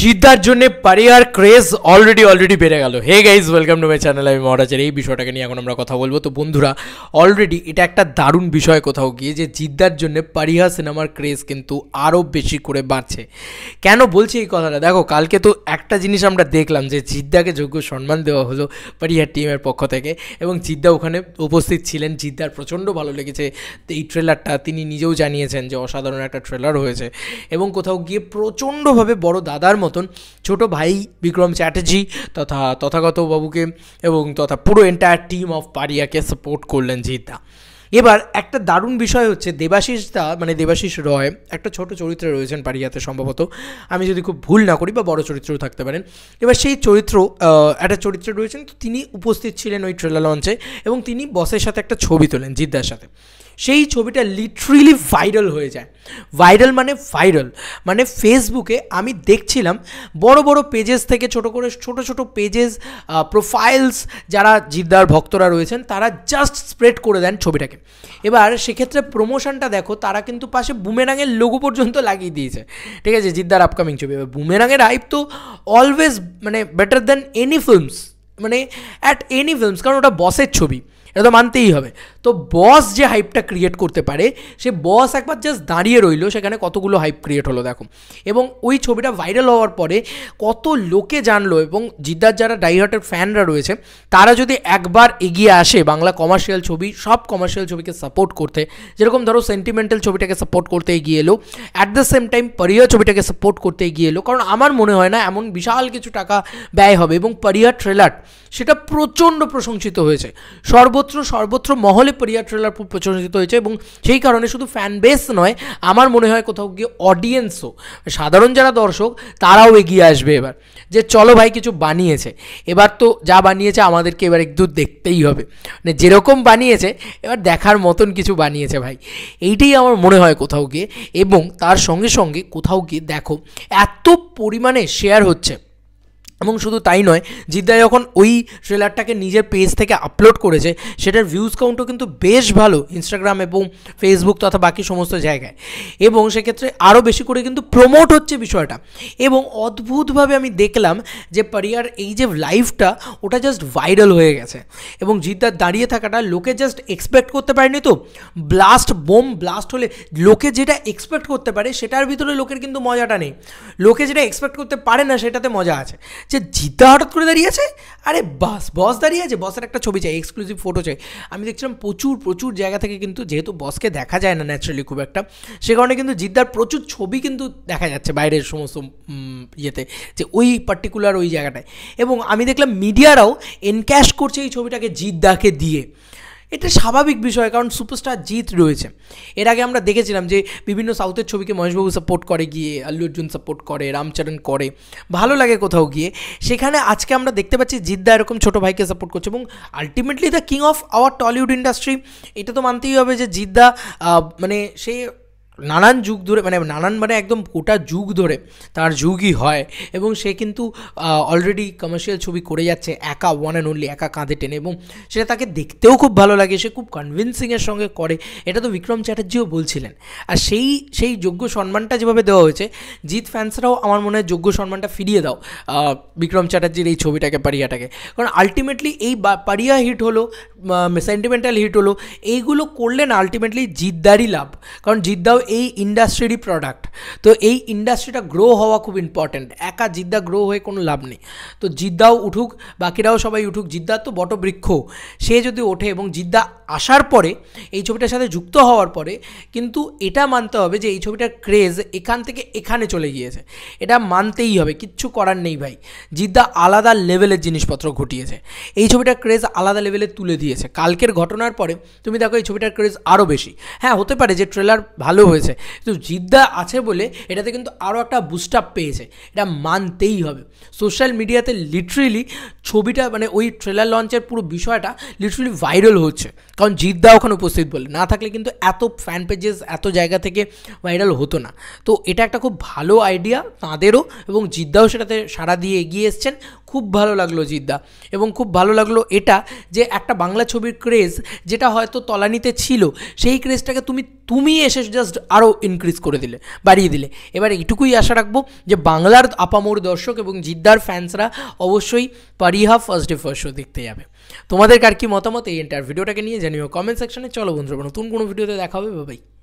জিদ্দার জন্য পারিয়ার craze already already বেড়ে গেল hey guys welcome to my channel আমি মহারাজের এই বিষয়টাকে নিয়ে এখন আমরা কথা বলবো তো বন্ধুরা অলরেডি এটা একটা দারুণ বিষয় কোথাও গিয়ে যে জিদ্দার জন্য পারিহা সিনেমার ক্রেজ কিন্তু আরও বেশি করে বাড়ছে কেন বলছি এই কথাটা দেখো কালকে তো একটা জিনিস আমরা দেখলাম যে জিদ্দাকে যোগ্য সম্মান দেওয়া হলো পারিহার টিমের পক্ষ থেকে এবং জিদ্দা ওখানে উপস্থিত ছিলেন জিদ্দার প্রচণ্ড ভালো লেগেছে এই ট্রেলারটা তিনি নিজেও জানিয়েছেন যে অসাধারণ একটা ট্রেলার হয়েছে এবং কোথাও গিয়ে প্রচণ্ডভাবে বড় দাদার মতন ছোট ভাই বিক্রম চ্যাটার্জি তথা তথাগত বাবুকে এবং তথা পুরো এন্টায়ার টিম অফ পারিয়াকে সাপোর্ট করলেন জিদ্দা এবার একটা দারুণ বিষয় হচ্ছে দেবাশিস দা মানে দেবাশিস রয় একটা ছোট চরিত্রে রয়েছেন পারিয়াতে সম্ভবত আমি যদি খুব ভুল না করি বা বড় চরিত্রও থাকতে পারেন এবার সেই চরিত্র একটা চরিত্রে রয়েছেন তো তিনি উপস্থিত ছিলেন ওই ট্রেলার লঞ্চে এবং তিনি বসের সাথে একটা ছবি তোলেন জিদ্দার সাথে সেই ছবিটা লিটারেলি ভাইরাল হয়ে যায় ভাইরাল মানে ভাইরাল মানে ফেসবুকে আমি দেখছিলাম বড় বড় পেজেস থেকে ছোট করে ছোট ছোট পেজেস প্রোফাইলস যারা জিদ্দার ভক্তরা রয়েছেন তারা জাস্ট স্প্রেড করে দেন ছবিটাকে এবার সেক্ষেত্রে প্রমোশনটা দেখো তারা কিন্তু পাশে বুমেরাঙের লোগো পর্যন্ত লাগিয়ে দিয়েছে ঠিক আছে জিদ্দার আপকামিং ছবি এবার বুমেরাঙের হাইপ তো অলওয়েজ মানে বেটার দ্যান এনি ফিল্মস মানে অ্যাট এনি ফিল্মস কারণ ওটা বসের ছবি এটা তো মানতেই হবে তো বস যে হাইপটা ক্রিয়েট করতে পারে সে বস একবার জাস্ট দাঁড়িয়ে রইলো সেখানে কতগুলো হাইপ ক্রিয়েট হলো দেখো এবং ওই ছবিটা ভাইরাল হওয়ার পরে কত লোকে জানলো এবং জিদ্দার যারা ডাইহার্টের ফ্যানরা রয়েছে তারা যদি একবার এগিয়ে আসে বাংলা কমার্শিয়াল ছবি সব কমার্শিয়াল ছবিকে সাপোর্ট করতে যেরকম ধরো সেন্টিমেন্টাল ছবিটাকে সাপোর্ট করতে এগিয়ে এলো অ্যাট দ্য সেম টাইম পরিয়া ছবিটাকে সাপোর্ট করতে এগিয়ে এলো কারণ আমার মনে হয় না এমন বিশাল কিছু টাকা ব্যয় হবে এবং পরিয়া ট্রেলার সেটা প্রচণ্ড প্রশংসিত হয়েছে সর্বত্র সর্বত্র মহলে অনেক পরিয়া ট্রেলার প্রচলিত হয়েছে এবং সেই কারণে শুধু ফ্যান বেস নয় আমার মনে হয় কোথাও গিয়ে অডিয়েন্সও সাধারণ যারা দর্শক তারাও এগিয়ে আসবে এবার যে চলো ভাই কিছু বানিয়েছে এবার তো যা বানিয়েছে আমাদেরকে এবার একটু দেখতেই হবে মানে যেরকম বানিয়েছে এবার দেখার মতন কিছু বানিয়েছে ভাই এইটাই আমার মনে হয় কোথাও গিয়ে এবং তার সঙ্গে সঙ্গে কোথাও গিয়ে দেখো এত পরিমাণে শেয়ার হচ্ছে এবং শুধু তাই নয় জিদ্দা যখন ওই ট্রেলারটাকে নিজের পেজ থেকে আপলোড করেছে সেটার ভিউজ কাউন্টও কিন্তু বেশ ভালো ইনস্টাগ্রাম এবং ফেসবুক তথা বাকি সমস্ত জায়গায় এবং সেক্ষেত্রে আরও বেশি করে কিন্তু প্রমোট হচ্ছে বিষয়টা এবং অদ্ভুতভাবে আমি দেখলাম যে পারিয়ার এই যে লাইভটা ওটা জাস্ট ভাইরাল হয়ে গেছে এবং জিদ্দার দাঁড়িয়ে থাকাটা লোকে জাস্ট এক্সপেক্ট করতে পারেনি তো ব্লাস্ট বোম ব্লাস্ট হলে লোকে যেটা এক্সপেক্ট করতে পারে সেটার ভিতরে লোকের কিন্তু মজাটা নেই লোকে যেটা এক্সপেক্ট করতে পারে না সেটাতে মজা আছে যে জিদ্দা হঠাৎ করে দাঁড়িয়ে আছে আরে বাস বস দাঁড়িয়ে আছে বসের একটা ছবি চাই এক্সক্লুসিভ ফটো চাই আমি দেখছিলাম প্রচুর প্রচুর জায়গা থেকে কিন্তু যেহেতু বসকে দেখা যায় না ন্যাচারালি খুব একটা সে কারণে কিন্তু জিদ্দার প্রচুর ছবি কিন্তু দেখা যাচ্ছে বাইরের সমস্ত ইয়েতে যে ওই পার্টিকুলার ওই জায়গাটায় এবং আমি দেখলাম মিডিয়ারাও এনক্যাশ করছে এই ছবিটাকে জিদ্দাকে দিয়ে এটা স্বাভাবিক বিষয় কারণ সুপারস্টার জিৎ রয়েছে এর আগে আমরা দেখেছিলাম যে বিভিন্ন সাউথের ছবিকে মহেশবাবু সাপোর্ট করে গিয়ে আল্লু অর্জুন সাপোর্ট করে রামচরণ করে ভালো লাগে কোথাও গিয়ে সেখানে আজকে আমরা দেখতে পাচ্ছি জিদ্দা এরকম ছোটো ভাইকে সাপোর্ট করছে এবং ultimately the king of our Tollywood industry এটা তো মানতেই হবে যে জিদ্দা মানে সে নানান যুগ ধরে মানে নানান মানে একদম গোটা যুগ ধরে তার যুগই হয় এবং সে কিন্তু অলরেডি কমার্শিয়াল ছবি করে যাচ্ছে একা ওয়ান অ্যান্ড ওনলি একা কাঁধে টেনে এবং সেটা তাকে দেখতেও খুব ভালো লাগে সে খুব কনভিনসিংয়ের সঙ্গে করে এটা তো বিক্রম চ্যাটার্জিও বলছিলেন আর সেই সেই যোগ্য সম্মানটা যেভাবে দেওয়া হয়েছে জিৎ ফ্যান্সরাও আমার মনে হয় যোগ্য সম্মানটা ফিরিয়ে দাও বিক্রম চ্যাটার্জির এই ছবিটাকে পারিয়াটাকে কারণ আলটিমেটলি এই পারিয়া হিট হলো সেন্টিমেন্টাল হিট হলো এইগুলো করলেন আলটিমেটলি জিদ্দারই লাভ কারণ জিদ্দাও এই ইন্ডাস্ট্রিরই প্রোডাক্ট তো এই ইন্ডাস্ট্রিটা গ্রো হওয়া খুব ইম্পর্ট্যান্ট একা জিদ্দা গ্রো হয়ে কোনো লাভ নেই তো জিদ্দাও উঠুক বাকিরাও সবাই উঠুক জিদ্দা তো বটবৃক্ষ সে যদি ওঠে এবং জিদ্দা আসার পরে এই ছবিটার সাথে যুক্ত হওয়ার পরে কিন্তু এটা মানতে হবে যে এই ছবিটার ক্রেজ এখান থেকে এখানে চলে গিয়েছে এটা মানতেই হবে কিচ্ছু করার নেই ভাই জিদ্দা আলাদা লেভেলের জিনিসপত্র ঘটিয়েছে এই ছবিটার ক্রেজ আলাদা লেভেলে তুলে দিয়েছে কালকের ঘটনার পরে তুমি দেখো এই ছবিটার ক্রেজ আরও বেশি হ্যাঁ হতে পারে যে ট্রেলার ভালো হয়েছে তো জিদ্দা আছে বলে এটাতে কিন্তু আরও একটা বুস্ট আপ পেয়েছে এটা মানতেই হবে সোশ্যাল মিডিয়াতে লিটারেলি ছবিটা মানে ওই ট্রেলার লঞ্চের পুরো বিষয়টা লিটারেলি ভাইরাল হচ্ছে কারণ জিদ্দা ওখানে উপস্থিত বলে না থাকলে কিন্তু এত ফ্যান পেজেস এত জায়গা থেকে ভাইরাল হতো না তো এটা একটা খুব ভালো আইডিয়া তাঁদেরও এবং জিদ্দাও সেটাতে সাড়া দিয়ে এগিয়ে এসছেন খুব ভালো লাগলো জিদ্দা এবং খুব ভালো লাগলো এটা যে একটা বাংলা ছবির ক্রেজ যেটা হয়তো তলানিতে ছিল সেই ক্রেজটাকে তুমি তুমি এসে জাস্ট আরও ইনক্রিজ করে দিলে বাড়িয়ে দিলে এবার এইটুকুই আশা রাখবো যে বাংলার আপামোর দর্শক এবং জিদ্দার ফ্যান্সরা অবশ্যই Pariah first day first show দেখতে যাবে তোমাদের কার কি মতামত এই এন্টার ভিডিওটাকে নিয়ে জানিও কমেন্ট সেকশনে চলো বন্ধুরা নতুন কোনো ভিডিওতে দেখা হবে বাবাই